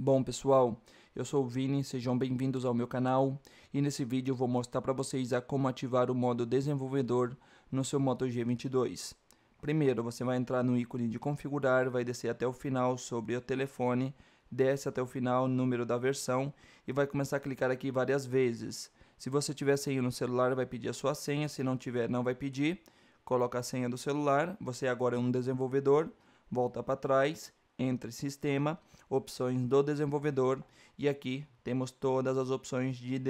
Bom pessoal, eu sou o Vini, sejam bem-vindos ao meu canal e nesse vídeo vou mostrar para vocês a como ativar o modo desenvolvedor no seu Moto G22. Primeiro você vai entrar no ícone de configurar, vai descer até o final sobre o telefone, desce até o final número da versão e vai começar a clicar aqui várias vezes. Se você tiver senha no celular vai pedir a sua senha, se não tiver não vai pedir, coloca a senha do celular, você agora é um desenvolvedor, volta para trás entre sistema, opções do desenvolvedor e aqui temos todas as opções de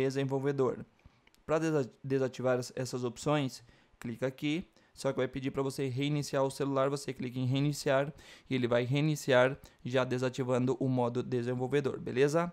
desenvolvedor. Para desativar essas opções, clica aqui, só que vai pedir para você reiniciar o celular, você clica em reiniciar e ele vai reiniciar já desativando o modo desenvolvedor, beleza?